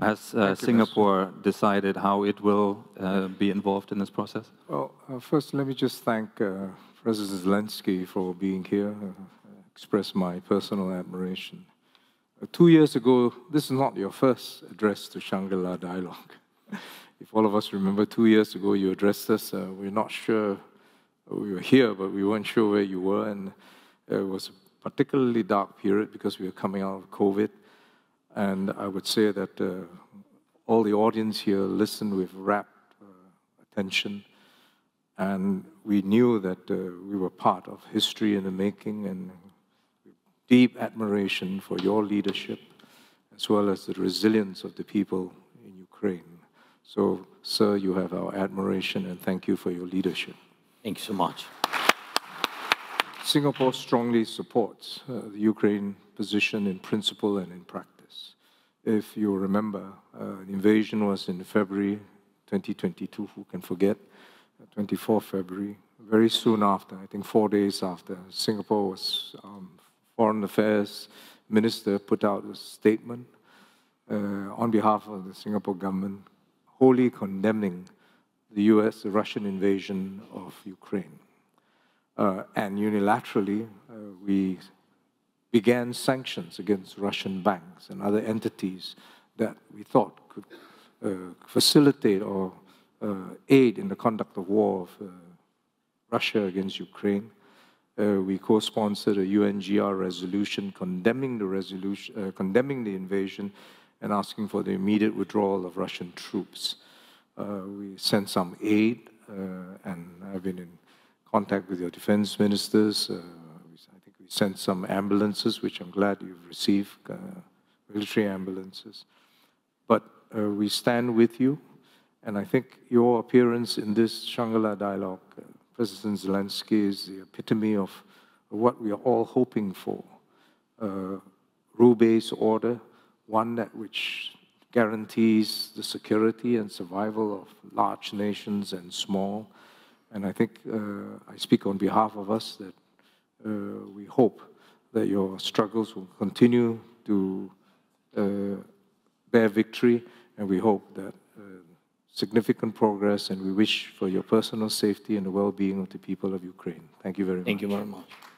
Has uh, Singapore decided how it will uh, be involved in this process? Well, uh, first, let me just thank uh, President Zelensky for being here, uh, express my personal admiration. Uh, two years ago, this is not your first address to Shangri-La Dialogue. if all of us remember, two years ago you addressed us, we're not sure, we were here, but we weren't sure where you were, and it was a particularly dark period because we were coming out of COVID. And I would say that uh, all the audience here listened with rapt uh, attention. And we knew that uh, we were part of history in the making and deep admiration for your leadership as well as the resilience of the people in Ukraine. So, sir, you have our admiration and thank you for your leadership. Thank you so much. Singapore strongly supports uh, the Ukraine position in principle and in practice. If you remember, uh, the invasion was in February 2022, who can forget? Uh, 24 February, very soon after, I think four days after, Singapore was um, Foreign Affairs Minister put out a statement uh, on behalf of the Singapore government, wholly condemning the US, the Russian invasion of Ukraine. Uh, and unilaterally, uh, we began sanctions against Russian banks and other entities that we thought could uh, facilitate or uh, aid in the conduct of war of uh, Russia against Ukraine. Uh, we co-sponsored a UNGR resolution condemning the resolution, uh, condemning the invasion, and asking for the immediate withdrawal of Russian troops. Uh, we sent some aid, and I've been in contact with your defense ministers, sent some ambulances, which I'm glad you've received, uh, military ambulances. But uh, we stand with you, and I think your appearance in this Shangri-La dialogue, uh, President Zelensky, is the epitome of what we are all hoping for. Uh, rule-based order, one that which guarantees the security and survival of large nations and small. And I think uh, I speak on behalf of us that uh, we hope that your struggles will continue to uh, bear victory, and we hope that uh, significant progress, and we wish for your personal safety and the well-being of the people of Ukraine. Thank you very Thank much. Thank you very much.